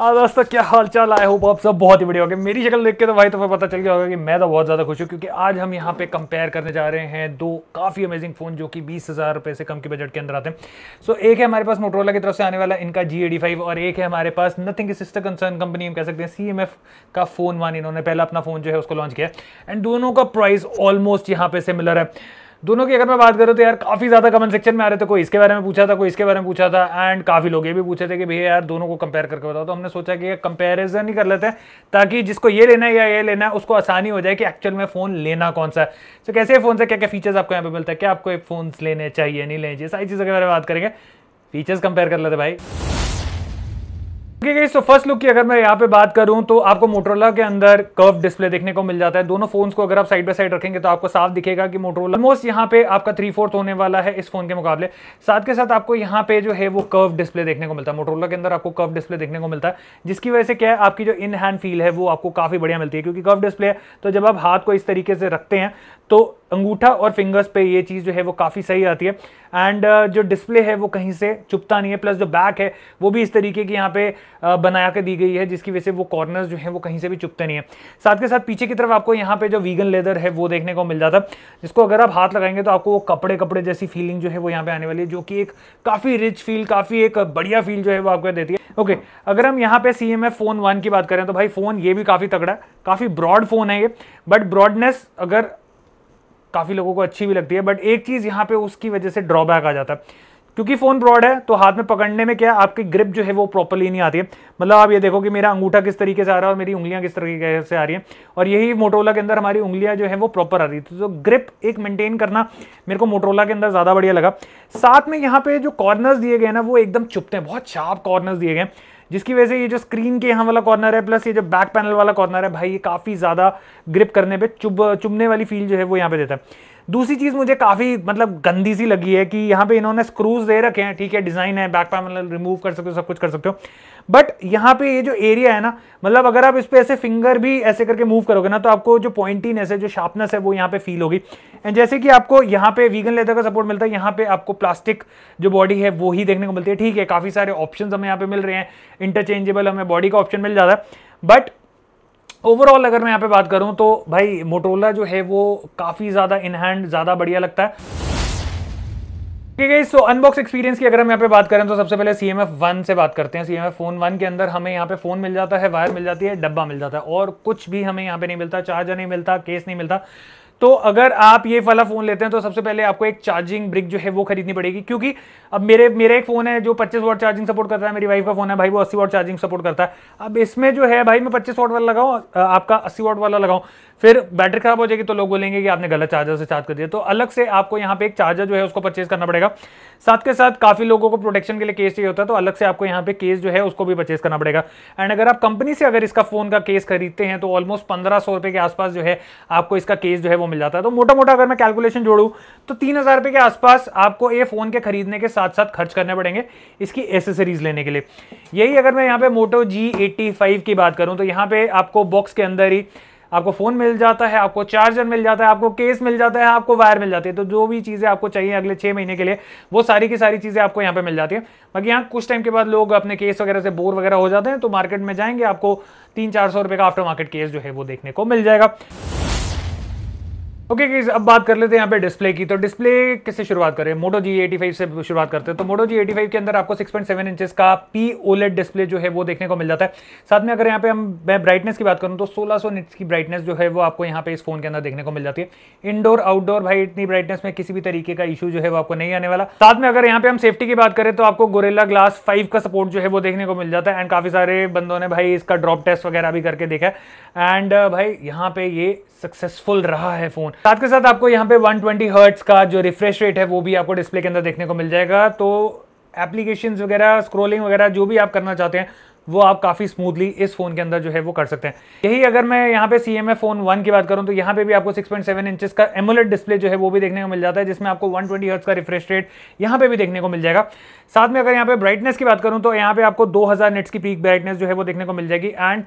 हाँ दोस्तों क्या हाल चाल आए होप आप सब बहुत ही बढ़िया हो मेरी शक्ल देख के तो भाई तो तो पता चल गया होगा कि मैं तो बहुत ज़्यादा खुश हूँ क्योंकि आज हम यहाँ पे कंपेयर करने जा रहे हैं दो काफ़ी अमेजिंग फ़ोन जो कि बीस हज़ार रुपये से कम के बजट के अंदर आते हैं सो so, एक है हमारे पास मोटरोला की तरफ से आने वाला इनका जी एडी फाइव और एक है हमारे पास नथिंग की सिस्टर कंसर्न कंपनी हम कह सकते हैं सी एम एफ का फ़ोन वन इन्होंने पहला अपना फ़ोन जो है उसको लॉन्च किया एंड दोनों का प्राइस ऑलमोस्ट यहाँ पे सिमिलर है दोनों की अगर मैं बात करूँ तो यार काफ़ी ज़्यादा कमेंट सेक्शन में आ रहे थे कोई इसके बारे में पूछा था कोई इसके बारे में पूछा था एंड काफ़ी लोग ये भी पूछे थे कि भैया यार दोनों को कंपेयर करके बताओ तो हमने सोचा कि कंपेरिजन ही कर लेते हैं ताकि जिसको ये लेना है या ये लेना है उसको आसानी हो जाए कि एक्चुअल में फ़ोन लेना कौन सा है तो कैसे फ़ोन से क्या क्या फीचर्स आपको यहाँ पे मिलता है क्या आपको फ़ोन लेने चाहिए नहीं लेने चाहिए सारी चीज़ों के बारे में बात करेंगे फीचर्स कंपेयर कर लेते भाई ओके सो फर्स्ट लुक की अगर मैं यहाँ पे बात करूं तो आपको मोटरोला के अंदर कर्व डिस्प्ले देखने को मिल जाता है दोनों फोन्स को अगर आप साइड बाय साइड रखेंगे तो आपको साफ दिखेगा कि मोटरोला ऑलमोस्ट यहाँ पे आपका थ्री फोर्थ होने वाला है इस फोन के मुकाबले साथ के साथ आपको यहाँ पे जो है वो कर्व डिस्प्ले देखने को मिलता है मोटरोला के अंदर आपको कर्व डिस्प्ले देखने को मिलता है जिसकी वजह से क्या है आपकी जो इन हैंड फील है वो आपको काफी बढ़िया मिलती है क्योंकि कर्व डिस्प्ले है तो जब आप हाथ को इस तरीके से रखते हैं तो अंगूठा और फिंगर्स पे ये चीज़ जो है वो काफ़ी सही आती है एंड uh, जो डिस्प्ले है वो कहीं से चुपता नहीं है प्लस जो बैक है वो भी इस तरीके की यहाँ पे uh, बनाया बना के दी गई है जिसकी वजह से वो कॉर्नर्स जो है वो कहीं से भी चुपते नहीं है साथ के साथ पीछे की तरफ आपको यहाँ पे जो वीगन लेदर है वो देखने को मिल जाता है जिसको अगर आप हाथ लगाएंगे तो आपको वो कपड़े कपड़े जैसी फीलिंग जो है वो यहाँ पे आने वाली है जो कि एक काफ़ी रिच फील काफ़ी एक बढ़िया फील जो है वो आपको देती है ओके okay, अगर हम यहाँ पे सी एम फ़ोन वन की बात करें तो भाई फ़ोन ये भी काफ़ी तगड़ा है काफ़ी ब्रॉड फ़ोन है ये बट ब्रॉडनेस अगर काफ़ी लोगों को अच्छी भी लगती है बट एक चीज़ यहाँ पे उसकी वजह से ड्रॉबैक आ जाता है क्योंकि फ़ोन ब्रॉड है तो हाथ में पकड़ने में क्या आपकी ग्रिप जो है वो प्रॉपरली नहीं आती है मतलब आप ये देखो कि मेरा अंगूठा किस तरीके से आ रहा है और मेरी उंगलियां किस तरीके से आ रही हैं और यही मोटोला के अंदर हमारी उंगलियां जो है वो प्रॉपर आ रही थी तो ग्रिप एक मेंटेन करना मेरे को मोटोला के अंदर ज़्यादा बढ़िया लगा साथ में यहाँ पे जो कॉर्नर्स दिए गए ना वो एकदम चुपते हैं बहुत शार्प कॉर्नर्स दिए गए जिसकी वजह से ये जो स्क्रीन के यहाँ वाला कॉर्नर है प्लस ये जो बैक पैनल वाला कॉर्नर है भाई ये काफ़ी ज़्यादा ग्रिप करने पे चुभ चुभने वाली फील जो है वो यहाँ पे देता है दूसरी चीज़ मुझे काफ़ी मतलब गंदी सी लगी है कि यहां पे इन्होंने स्क्रूज दे रखे हैं ठीक है डिज़ाइन है बैक पैन मतलब रिमूव कर सकते हो सब कुछ कर सकते हो बट यहाँ पे ये जो एरिया है ना मतलब अगर आप इस पर ऐसे फिंगर भी ऐसे करके मूव करोगे ना तो आपको जो पॉइंटीनेस है जो शार्पनेस है वो यहाँ पे फील होगी एंड जैसे कि आपको यहाँ पे वीगन लेदर का सपोर्ट मिलता है यहां पे आपको प्लास्टिक जो बॉडी है वो ही देखने को मिलती है ठीक है काफ़ी सारे ऑप्शन हमें यहाँ पे मिल रहे हैं इंटरचेंजेबल हमें बॉडी का ऑप्शन मिल जाता है बट ओवरऑल अगर मैं यहाँ पे बात करूँ तो भाई मोटोला जो है वो काफ़ी ज़्यादा इनहैंड ज़्यादा बढ़िया लगता है ठीक है सो अनबॉक्स एक्सपीरियंस की अगर हम यहाँ पे बात करें तो सबसे पहले सी एम एफ वन से बात करते हैं C M F phone one के अंदर हमें यहाँ पे फोन मिल जाता है वायर मिल जाती है डब्बा मिल जाता है और कुछ भी हमें यहाँ पे नहीं मिलता चार्जर नहीं मिलता केस नहीं मिलता तो अगर आप ये वाला फोन लेते हैं तो सबसे पहले आपको एक चार्जिंग ब्रिक जो है वो खरीदनी पड़ेगी क्योंकि अब मेरे मेरा एक फोन है जो पच्चीस वॉट चार्जिंग सपोर्ट करता है मेरी वाइफ का फोन है भाई वो अस्सी वॉट चार्जिंग सपोर्ट करता है अब इसमें जो है भाई मैं पच्चीस वॉट वाला लगाऊं आपका अस्सी वॉट वाला लगाऊं फिर बैटरी खराब हो जाएगी तो लोग बोलेंगे कि आपने गलत चार्जर से चार्ज कर दिया तो अलग से आपको यहाँ पे एक चार्जर जो है उसको परचेज करना पड़ेगा साथ के साथ काफी लोगों को प्रोटेक्शन के लिए केस चाहिए होता है तो अलग से आपको यहाँ पे केस जो है उसको भी परचेज करना पड़ेगा एंड अगर आप कंपनी से अगर इसका फोन का केस खरीदते हैं तो ऑलमोस्ट पंद्रह सौ रुपए के आसपास जो है आपको इसका केस जो है वो मिल जाता है तो मोटा मोटा अगर मैं कैलकुलेशन जोड़ू तो तीन हजार रुपए के आसपास आपको ये फोन के खरीदने के साथ साथ खर्च करने पड़ेंगे इसकी एसेसरीज लेने के लिए यही अगर मैं यहाँ पे मोटो जी एट्टी फाइव की बात करूँ तो यहाँ पे आपको बॉक्स के अंदर ही आपको फोन मिल जाता है आपको चार्जर मिल जाता है आपको केस मिल जाता है आपको वायर मिल जाती है तो जो भी चीज़ें आपको चाहिए अगले छह महीने के लिए वो सारी की सारी चीज़ें आपको यहाँ पे मिल जाती है बाकी यहाँ कुछ टाइम के बाद लोग अपने केस वगैरह से बोर वगैरह हो जाते हैं तो मार्केट में जाएंगे आपको तीन चार सौ रुपए का आफ्टर मार्केट केस जो है वो देखने को मिल जाएगा ओके okay, अब बात कर लेते हैं यहाँ पे डिस्प्ले की तो डिस्प्ले किससे शुरुआत करें मोटो जी एटी फाइव से शुरुआत करते हैं तो मोटो जी एटी फाइव के अंदर आपको सिक्स पॉइंट सेवन इंचेस का पी ओलेट डिस्प्ले जो है वो देखने को मिल जाता है साथ में अगर यहाँ पे हम मैं ब्राइटनेस की बात करूँ तो सोलह सौ निट्स की ब्राइटनेस जो है वो आपको यहाँ पे इस फोन के अंदर देखने को मिल जाती है इंडोर आउटडोर भाई इतनी ब्राइटनेस में किसी भी तरीके का इशू जो है वो आपको नहीं आने वाला साथ में अगर यहाँ पे हम सेफ्टी की बात करें तो आपको गोरेला ग्लास फाइव का सपोर्ट जो है वो देखने को मिल जाता है एंड काफी सारे बंदों ने भाई इसका ड्रॉप टेस्ट वगैरह भी करके देखा एंड भाई यहाँ पे ये सक्सेसफुल रहा है फोन साथ के साथ आपको यहाँ पे 120 ट्वेंटी हर्ट्स का जो रिफ्रेश रेट है वो भी आपको डिस्प्ले के अंदर देखने को मिल जाएगा तो एप्लीकेशन वगैरह स्क्रोलिंग वगैरह जो भी आप करना चाहते हैं वो आप काफ़ी स्मूथली इस फोन के अंदर जो है वो कर सकते हैं यही अगर मैं यहाँ पे सी एम फोन वन की बात करूँ तो यहाँ पे भी आपको 6.7 पॉइंट सेवन इंचेस का एमुलेट डिस्प्ले जो है वो भी देखने को मिल जाता है जिसमें आपको 120 ट्वेंटी का रिफ्रेश रेट यहाँ पे भी देखने को मिल जाएगा साथ में अगर यहाँ पे ब्राइटनेस की बात करूँ तो यहाँ पे आपको दो हज़ार की पीक ब्राइटनेस जो है वो देखने को मिल जाएगी एंड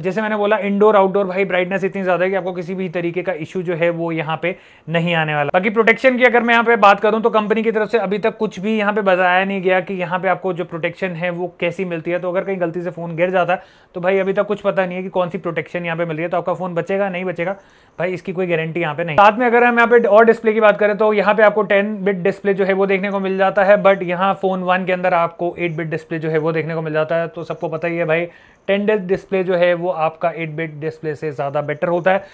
जैसे मैंने बोला इंडोर आउटडोर भाई ब्राइटनेस इतनी ज़्यादा है कि आपको किसी भी तरीके का इशू जो है वो यहाँ पे नहीं आने वाला बाकी प्रोटेक्शन की अगर मैं यहाँ पे बात करूँ तो कंपनी की तरफ से अभी तक कुछ भी यहाँ पे बताया नहीं गया कि यहाँ पे आपको जो प्रोटेक्शन है वो कैसी मिलती है तो अगर कहीं गलती से फ़ोन गिर जाता है तो भाई अभी तक कुछ पता नहीं है कि कौन सी प्रोटेक्शन यहाँ पे मिल रही है तो आपका फ़ोन बचेगा नहीं बचेगा भाई इसकी कोई गारंटी यहाँ पे नहीं साथ में अगर हम यहाँ पे और डिस्प्ले की बात करें तो यहाँ पे आपको टेन बिट डिस्प्ले जो है वो देखने को मिल जाता है बट यहाँ फ़ोन वन के अंदर आपको एट बिट डिस्प्ले जो है वो देखने को मिल जाता है तो सबको पता ही है भाई टेन डेज डिस्प्ले जो है वो आपका एट बिट डिस्प्ले से ज़्यादा बेटर होता है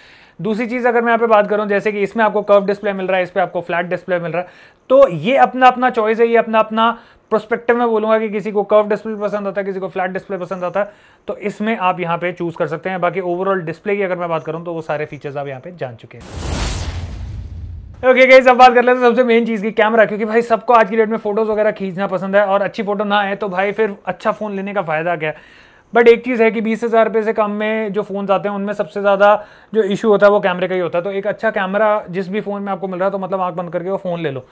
दूसरी चीज़ अगर मैं यहाँ पे बात करूँ जैसे कि इसमें आपको कर्व डिस्प्ले मिल रहा है इस पर आपको फ्लैट डिस्प्ले मिल रहा है तो ये अपना अपना चॉइस है ये अपना अपना प्रोस्पेक्टिव में बोलूंगा कि किसी को कर्व डिस्प्ले पसंद आता है किसी को फ्लैट डिस्प्ले पसंद आता है तो इसमें आप यहाँ पे चूज़ कर सकते हैं बाकी ओवरऑल डिस्प्ले की अगर मैं बात करूँ तो वो सारे फीचर्स आप यहाँ पे जान चुके हैं ओके okay, सब बात कर लेते हैं सबसे मेन चीज़ की कैमरा क्योंकि भाई सबको आज की डेट में फोटोज़ वगैरह खींचना पसंद है और अच्छी फोटो ना आए तो भाई फिर अच्छा फ़ोन लेने का फ़ायदा क्या है बट एक चीज़ है कि बीस हज़ार रुपये से कम में जो फोन आते हैं उनमें सबसे ज़्यादा जो इशू होता है वो कैमरे का ही होता है तो एक अच्छा कैमरा जिस भी फ़ोन में आपको मिल रहा है तो मतलब आँख बंद करके वो फ़ोन ले लो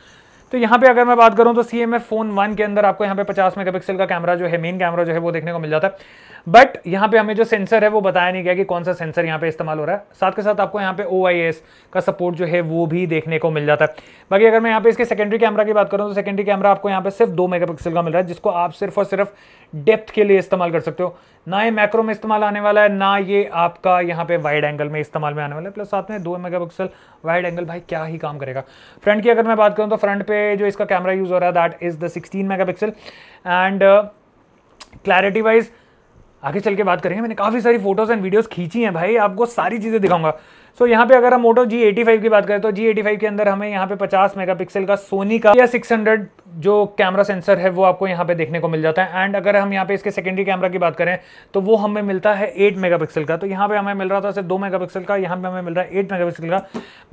तो यहाँ पे अगर मैं बात करूँ तो C M F phone one के अंदर आपको यहाँ पे 50 मेगापिक्सल का कैमरा जो है मेन कैमरा जो है वो देखने को मिल जाता है बट यहाँ पे हमें जो सेंसर है वो बताया नहीं गया कि कौन सा सेंसर यहाँ पे इस्तेमाल हो रहा है साथ के साथ आपको यहाँ पे ओ का सपोर्ट जो है वो भी देखने को मिल जाता है बाकी अगर मैं यहाँ पे इसके सेकेंडरी कैमरा की बात करूं तो सेकेंडरी कैमरा आपको यहाँ पे सिर्फ दो मेगा का मिल रहा है जिसको आप सिर्फ और सिर्फ डेप्थ के लिए इस्तेमाल कर सकते हो ना ये मैक्रो में इस्तेमाल आने वाला है ना ये आपका यहाँ पे वाइड एंगल में इस्तेमाल में आने वाला है प्लस साथ में दो मेगा वाइड एंगल भाई क्या ही काम करेगा फ्रंट की अगर मैं बात करूँ तो फ्रंट पे जो इसका कैमरा यूज हो रहा है that is the sixteen mega and clarity wise आगे चल के बात करेंगे मैंने काफ़ी सारी फोटोज़ एंड वीडियोस खींची हैं भाई आपको सारी चीज़ें दिखाऊंगा सो so, यहाँ पे अगर हम मोटो जी एटी फाइव की बात करें तो जी एटी फाइव के अंदर हमें यहाँ पे पचास मेगापिक्सल का सोनी का या सिक्स हंड्रेड जो कैमरा सेंसर है वो आपको यहाँ पे देखने को मिल जाता है एंड अगर हम यहाँ पे इसके सेकेंडरी कैमरा की बात करें तो वो हमें मिलता है एट मेगापिक्सल का तो यहाँ पे हमें मिल रहा था सिर्फ दो मेगापिक्सल का यहाँ पे हमें मिल रहा है एट मेगापिक्सल का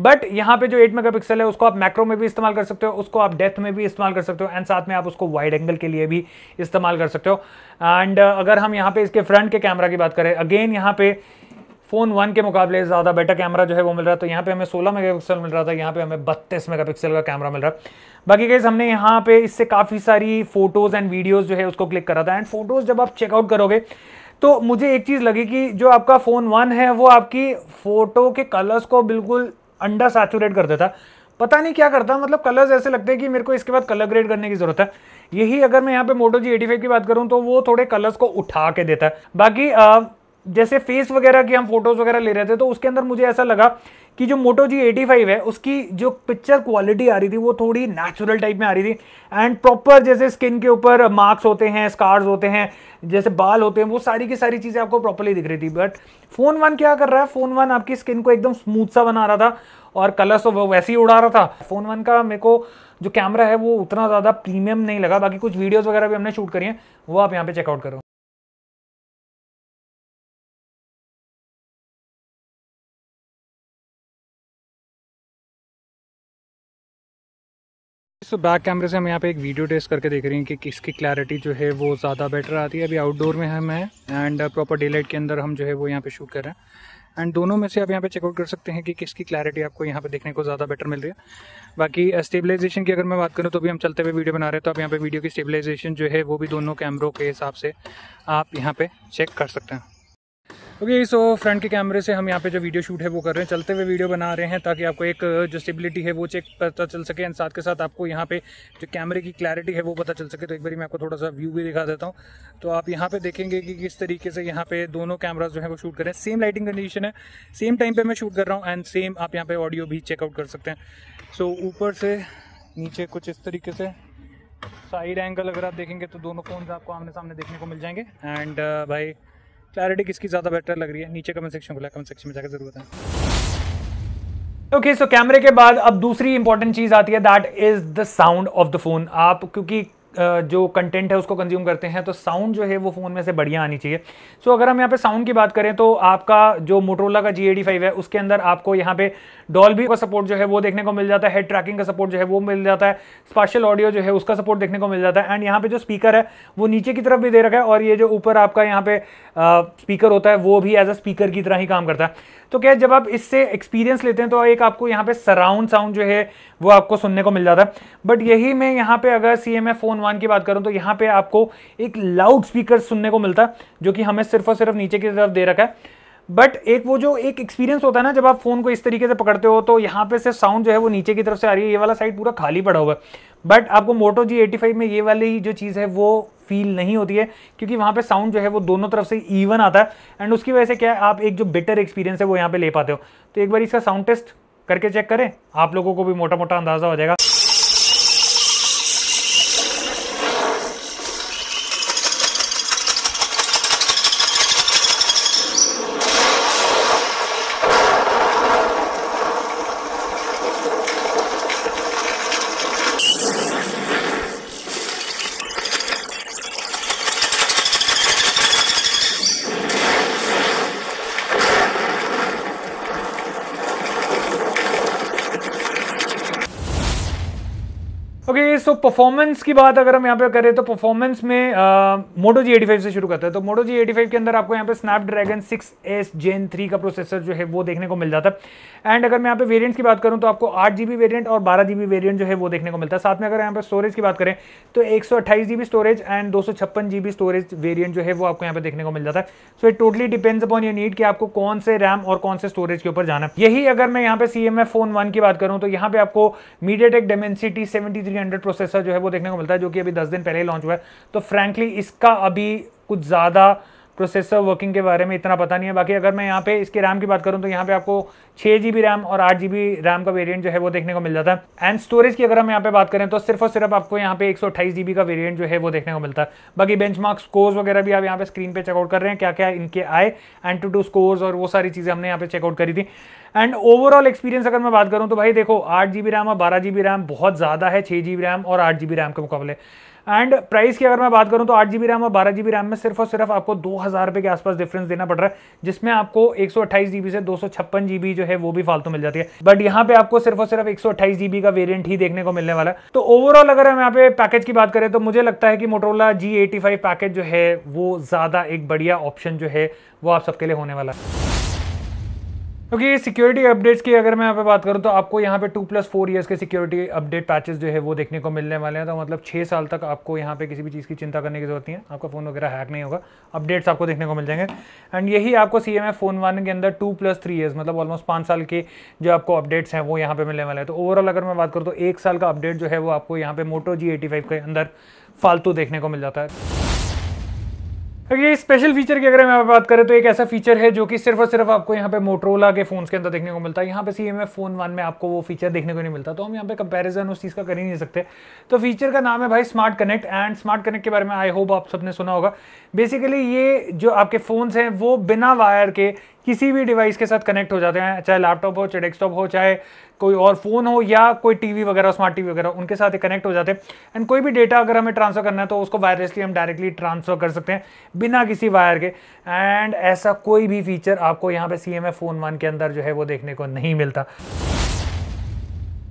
बट यहाँ पे जो एट मेगापिक्सल है उसको आप मैक्रो में भी इस्तेमाल कर सकते हो उसको आप डेथ में भी इस्तेमाल कर सकते हो एंड साथ में आप उसको वाइड एंगल के लिए भी इस्तेमाल कर सकते हो एंड अगर हम यहाँ पे इसके फ्रंट के कैमरा की बात करें अगेन यहाँ पे फ़ोन वन के मुकाबले ज़्यादा बेटर कैमरा जो है वो मिल रहा है तो यहाँ पे हमें 16 मेगापिक्सल मिल रहा था यहाँ पे हमें 32 मेगापिक्सल का कैमरा मिल रहा है बाकी गैस हमने यहाँ पे इससे काफ़ी सारी फ़ोटोज़ एंड वीडियोज़ जो है उसको क्लिक करा था एंड फ़ोटोज़ जब आप चेकआउट करोगे तो मुझे एक चीज़ लगी कि जो आपका फ़ोन वन है वो आपकी फ़ोटो के कलर्स को बिल्कुल अंडर सैचुरेट कर देता पता नहीं क्या करता मतलब कलर्स ऐसे लगते हैं कि मेरे को इसके बाद कलर ग्रेड करने की जरूरत है यही अगर मैं यहाँ पे मोटो जी एटी की बात करूँ तो वो थोड़े कलर्स को उठा के देता है बाकी जैसे फेस वगैरह की हम फोटोज वगैरह ले रहे थे तो उसके अंदर मुझे ऐसा लगा कि जो मोटो जी एटी फाइव है उसकी जो पिक्चर क्वालिटी आ रही थी वो थोड़ी नेचुरल टाइप में आ रही थी एंड प्रॉपर जैसे स्किन के ऊपर मार्क्स होते हैं स्कार्स होते हैं जैसे बाल होते हैं वो सारी की सारी चीज़ें आपको प्रॉपरली दिख रही थी बट फोन वन क्या कर रहा है फोन वन आपकी स्किन को एकदम स्मूथ सा बना रहा था और कलर्स तो वैसे ही उड़ा रहा था फोन वन का मेरे को जो कैमरा है वो उतना ज़्यादा प्रीमियम नहीं लगा बाकी कुछ वीडियोज़ वगैरह भी हमने शूट करी हैं वो आप यहाँ पे चेकआउट करो दोस्तों बैक कैमरे से हम यहाँ पे एक वीडियो टेस्ट करके देख रहे हैं कि किसकी क्लैरिटी जो है वो ज़्यादा बेटर आती है अभी आउटडोर में हम हैं एंड प्रॉपर डे लाइट के अंदर हम जो है वो यहाँ पे शूट कर रहे हैं एंड दोनों में से आप यहाँ पे चेकआउट कर सकते हैं कि किसकी क्लैरिटी आपको यहाँ पे देखने को ज़्यादा बेटर मिल रही है बाकी स्टेबलाइजेशन की अगर मैं बात करूँ तो भी हम चलते हुए वीडियो बना रहे हैं तो आप यहाँ पर वीडियो की स्टेबलाइजेशन जो है वो भी दोनों कैमरों के हिसाब से आप यहाँ पर चेक कर सकते हैं ओके सो फ्रंट के कैमरे से हम यहाँ पे जो वीडियो शूट है वो कर रहे हैं चलते हुए वीडियो बना रहे हैं ताकि आपको एक जो uh, स्टेबिलिटी है वो चेक पता चल सके एंड साथ के साथ आपको यहाँ पे जो कैमरे की क्लैरिटी है वो पता चल सके तो एक बार मैं आपको थोड़ा सा व्यू भी दिखा देता हूँ तो आप यहाँ पे देखेंगे कि किस तरीके से यहाँ पे दोनों कैमराज जो है वो शूट करें सेम लाइटिंग कंडीशन है सेम टाइम पर मैं शूट कर रहा हूँ एंड सेम आप यहाँ पर ऑडियो भी चेकआउट कर सकते हैं सो ऊपर से नीचे कुछ इस तरीके से साइड एंगल अगर आप देखेंगे तो दोनों फ़ोन आपको आमने सामने देखने को मिल जाएंगे एंड uh, भाई क्लैरिटी किसकी ज़्यादा बेटर लग रही है नीचे कमेंट सेक्शन खुला कमेंट सेक्शन में जाकर जरूर बताएं ओके सो कैमरे के बाद अब दूसरी इंपॉर्टेंट चीज़ आती है that is the sound of the phone आप क्योंकि जो कंटेंट है उसको कंज्यूम करते हैं तो साउंड जो है वो फ़ोन में से बढ़िया आनी चाहिए सो so, अगर हम यहाँ पे साउंड की बात करें तो आपका जो मोटरोला का जी एडी फाइव है उसके अंदर आपको यहाँ पे डॉल का सपोर्ट जो है वो देखने को मिल जाता है हेड ट्रैकिंग का सपोर्ट जो है वो मिल जाता है स्पेशल ऑडियो जो है उसका सपोर्ट देखने को मिल जाता है एंड यहाँ पे जो स्पीकर है वो नीचे की तरफ भी दे रखा है और ये जो ऊपर आपका यहाँ पे स्पीकर होता है वो भी एज अ स्पीकर की तरह ही काम करता है तो क्या जब आप इससे एक्सपीरियंस लेते हैं तो एक आपको यहाँ पे सराउंड साउंड जो है वो आपको सुनने को मिल जाता है बट यही मैं यहाँ पे अगर सी एम फोन वन की बात करूँ तो यहाँ पे आपको एक लाउड स्पीकर सुनने को मिलता है जो कि हमें सिर्फ और सिर्फ नीचे की तरफ दे रखा है बट एक वो जो एक एक्सपीरियंस होता है ना जब आप फोन को इस तरीके से पकड़ते हो तो यहाँ पे से साउंड जो है वो नीचे की तरफ से आ रही है ये वाला साइड पूरा खाली पड़ा हुआ है बट आपको मोटो जी एटी फाइव में ये वाली जो चीज़ है वो फील नहीं होती है क्योंकि वहाँ पे साउंड जो है वो दोनों तरफ से इवन आता है एंड उसकी वजह से क्या है आप एक जो बेटर एक्सपीरियंस है वो यहाँ पे ले पाते हो तो एक बार इसका साउंड टेस्ट करके चेक करें आप लोगों को भी मोटा मोटा अंदाजा हो जाएगा ओके सो परफॉर्मेंस की बात अगर हम यहाँ पे करें तो परफॉर्मेंस में मोटो जी एटी फाइव से शुरू करते हैं तो मोटो जी एटी फाइव के अंदर आपको यहाँ पे Snapdragon six S gen three का प्रोसेसर जो है वो देखने को मिल जाता है एंड अगर मैं यहाँ पे वेरिएंट की बात करूँ तो आपको आठ जी बी वेरियंट और बारह जी बी वेरियंट जो है वो देखने को मिलता है साथ में अगर यहाँ पे स्टोरेज की बात करें तो एक सौ स्टोरेज एंड दो सौ छप्पन स्टोरेज वेरियंट जो है वो आपको यहाँ पे देखने को मिल जाता है so it totally depends upon your need कि आपको कौन से रैम और कौन से स्टोरेज के ऊपर जाना यही अगर मैं यहाँ पे C M F phone one की बात करूँ तो यहाँ पे आपको MediaTek Dimensity seventy hundred processor जो है वो देखने को मिलता है जो कि अभी दस दिन पहले ही लॉन्च हुआ है तो फ्रैंकली इसका अभी कुछ ज़्यादा प्रोसेसर वर्किंग के बारे में इतना पता नहीं है बाकी अगर मैं यहाँ पे इसके रैम की बात करूँ तो यहाँ पे आपको छः जी रैम और आठ जी रैम का वेरिएंट जो है वो देखने को मिल जाता है एंड स्टोरेज की अगर हम यहाँ पे बात करें तो सिर्फ और सिर्फ आपको यहाँ पे एक सौ का वेरिएंट जो है वो देखने को मिलता है बाकी बेंच मार्क स्कोर्स वगैरह भी आप यहाँ पे स्क्रीन पर चेकआउट कर रहे हैं क्या क्या इनके आए एंड टू टू स्कोर्स और वो सारी चीज़ें हमने यहाँ पे चेकआउट करी थी एंड ओवरऑल एक्सपीरियंस अगर मैं बात करूं तो भाई देखो आठ जीबी रैम और बारह जीबी रैम बहुत ज़्यादा है छः जीबी रैम और आठ जीबी रैम के मुकाबले एंड प्राइस की अगर मैं बात करूं तो आठ जीबी रैम और बारह जीबी रैम में सिर्फ और सिर्फ आपको दो हज़ार रुपये के आसपास डिफरेंस देना पड़ रहा है जिसमें आपको एक सौ अट्ठाईस जीबी से दो सौ छप्पन जीबी जो है वो भी फालतू मिल जाती है बट यहाँ पे आपको सिर्फ और सिर्फ एक सौ अट्ठाईस जीबी का वेरियंट ही देखने को मिलने वाला है तो ओवरऑल अगर हम यहाँ पे पैकेज की बात करें तो मुझे लगता है कि Motorola G eighty five package जो है वो ज़्यादा एक बढ़िया ऑप्शन जो है वो आप सबके लिए होने वाला है क्योंकि सिक्योरिटी अपडेट्स की अगर मैं यहाँ पे बात करूँ तो आपको यहाँ पे टू प्लस फोर ईयर्स के सिक्योरिटी अपडेट पैचेस जो है वो देखने को मिलने वाले हैं तो मतलब छः साल तक आपको यहाँ पे किसी भी चीज़ की चिंता करने की जरूरत नहीं है आपका फ़ोन वगैरह हैक नहीं होगा अपडेट्स आपको देखने को मिल जाएंगे एंड यही आपको सी एम फ़ोन वन के अंदर टू प्लस थ्री ईयर्स मतलब ऑलमोस्ट पाँच साल के जो आपको अपडेट्स हैं वो यहाँ पर मिलने वाले हैं तो ओवरऑल अगर मैं बात करूँ तो एक साल का अपडेट जो है वो आपको यहाँ पे मोटो जी एटी फाइव के अंदर फालतू देखने को मिल जाता है ये स्पेशल फीचर की अगर हम बात करें तो एक ऐसा फीचर है जो कि सिर्फ और सिर्फ आपको यहाँ पे मोटरोला के फोन्स के अंदर देखने को मिलता है यहाँ पे सी एम फोन वन में आपको वो फीचर देखने को नहीं मिलता तो हम यहाँ पे कंपैरिजन उस चीज़ का कर ही नहीं सकते तो फीचर का नाम है भाई smart connect and smart connect के बारे में आई होप आप सबने सुना होगा बेसिकली ये जो आपके फ़ोन्स हैं वो बिना वायर के किसी भी डिवाइस के साथ कनेक्ट हो जाते हैं चाहे लैपटॉप हो चाहे डेस्कटॉप हो चाहे कोई और फोन हो या कोई टीवी वगैरह स्मार्ट टीवी वगैरह उनके साथ ही कनेक्ट हो जाते हैं एंड कोई भी डेटा अगर हमें ट्रांसफर करना है तो उसको वायरलेसली हम डायरेक्टली ट्रांसफर कर सकते हैं बिना किसी वायर के एंड ऐसा कोई भी फीचर आपको यहाँ पे C M F phone one के अंदर जो है वो देखने को नहीं मिलता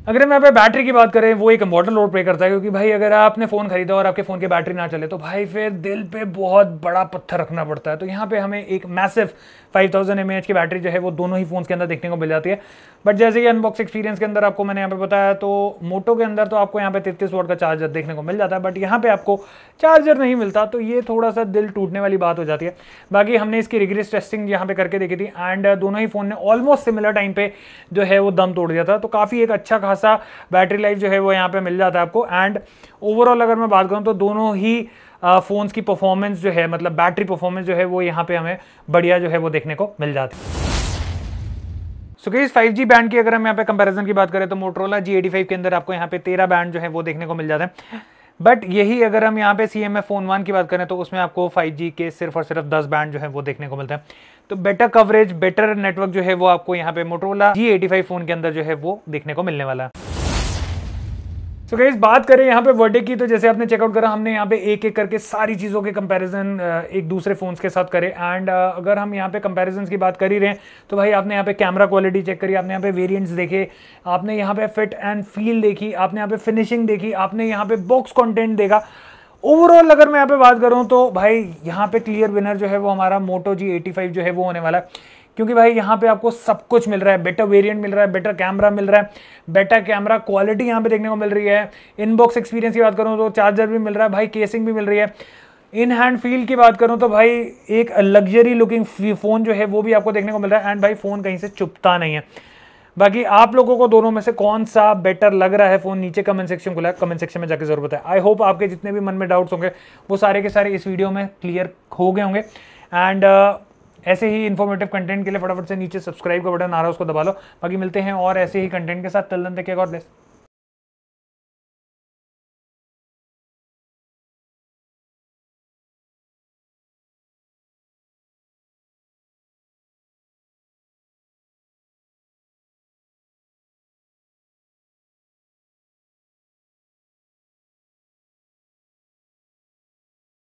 अगर हम यहाँ पे बैटरी की बात करें वो एक इंपॉर्टेंट रोल प्ले करता है क्योंकि भाई अगर आपने फ़ोन खरीदा और आपके फ़ोन की बैटरी ना चले तो भाई फिर दिल पे बहुत बड़ा पत्थर रखना पड़ता है तो यहाँ पे हमें एक मैसिव फाइव थाउजेंड एम की बैटरी जो है वो दोनों ही फोन के अंदर देखने को मिल जाती है बट जैसे कि अनबॉक्स एक्सपीरियंस के अंदर आपको मैंने यहाँ पे बताया तो मोटो के अंदर तो आपको यहाँ पे तैतीस वोट का चार्जर देखने को मिल जाता है बट यहाँ पे आपको चार्जर नहीं मिलता तो ये थोड़ा सा दिल टूटने वाली बात हो जाती है बाकी हमने इसकी रिग्रेस टेस्टिंग यहाँ पे करके देखी थी एंड दोनों ही फोन ने ऑलमोस्ट सिमिलर टाइम पे जो है वो दम तोड़ दिया था तो काफ़ी एक अच्छा खासा बैटरी लाइफ जो है वो यहाँ पे मिल जाता है आपको एंड ओवरऑल अगर मैं बात करूँ तो दोनों ही फ़ोन्स की परफॉर्मेंस जो है मतलब बैटरी परफॉर्मेंस जो है वो यहाँ पे हमें बढ़िया जो है वो देखने को मिल जाती है सो so, इस 5G बैंड की अगर हम यहाँ पे कंपैरिजन की बात करें तो मोटरोला G85 के अंदर आपको यहाँ पे तेरह बैंड जो है वो देखने को मिल जाता है बट यही अगर हम यहाँ पे C M F phone one की बात करें तो उसमें आपको 5G के सिर्फ और सिर्फ 10 बैंड जो है वो देखने को मिलता है तो बेटर कवरेज बेटर नेटवर्क जो है वो आपको यहाँ पे मोटरोला G85 फोन के अंदर जो है वो देखने को मिलने वाला है सो so, बात करें यहाँ पे वर्डे की तो जैसे आपने चेकआउट करा हमने यहाँ पे एक एक करके सारी चीज़ों के कंपैरिजन एक दूसरे फोन्स के साथ करे एंड अगर हम यहाँ पे कंपैरिजन की बात कर ही रहे हैं तो भाई आपने यहाँ पे कैमरा क्वालिटी चेक करी आपने यहाँ पे वेरिएंट्स देखे आपने यहाँ पे फिट एंड फील देखी आपने यहाँ पे फिनिशिंग देखी आपने यहाँ पे बॉक्स कॉन्टेंट देखा ओवरऑल अगर मैं यहाँ पे बात करूँ तो भाई यहाँ पे क्लियर विनर जो है वो हमारा मोटो जी एटी फाइव जो है वो होने वाला है क्योंकि भाई यहाँ पे आपको सब कुछ मिल रहा है बेटर वेरिएंट मिल रहा है बेटर कैमरा मिल रहा है बेटर कैमरा क्वालिटी यहाँ पे देखने को मिल रही है इनबॉक्स एक्सपीरियंस की बात करूँ तो चार्जर भी मिल रहा है भाई केसिंग भी मिल रही है इन हैंड फील की बात करूँ तो भाई एक लग्जरी लुकिंग फ़ोन जो है वो भी आपको देखने को मिल रहा है एंड भाई फ़ोन कहीं से चुपता नहीं है बाकी आप लोगों को दोनों में से कौन सा बेटर लग रहा है फोन नीचे कमेंट सेक्शन खुला है कमेंट सेक्शन में जाकर जरूर बताएं आई होप आपके जितने भी मन में डाउट्स होंगे वो सारे के सारे इस वीडियो में क्लियर हो गए होंगे एंड uh, ऐसे ही इन्फॉर्मेटिव कंटेंट के लिए फटाफट से नीचे सब्सक्राइब का बटन आ रहा है उसको दबा लो बाकी मिलते हैं और ऐसे ही कंटेंट के साथ तल दिन तक और लेस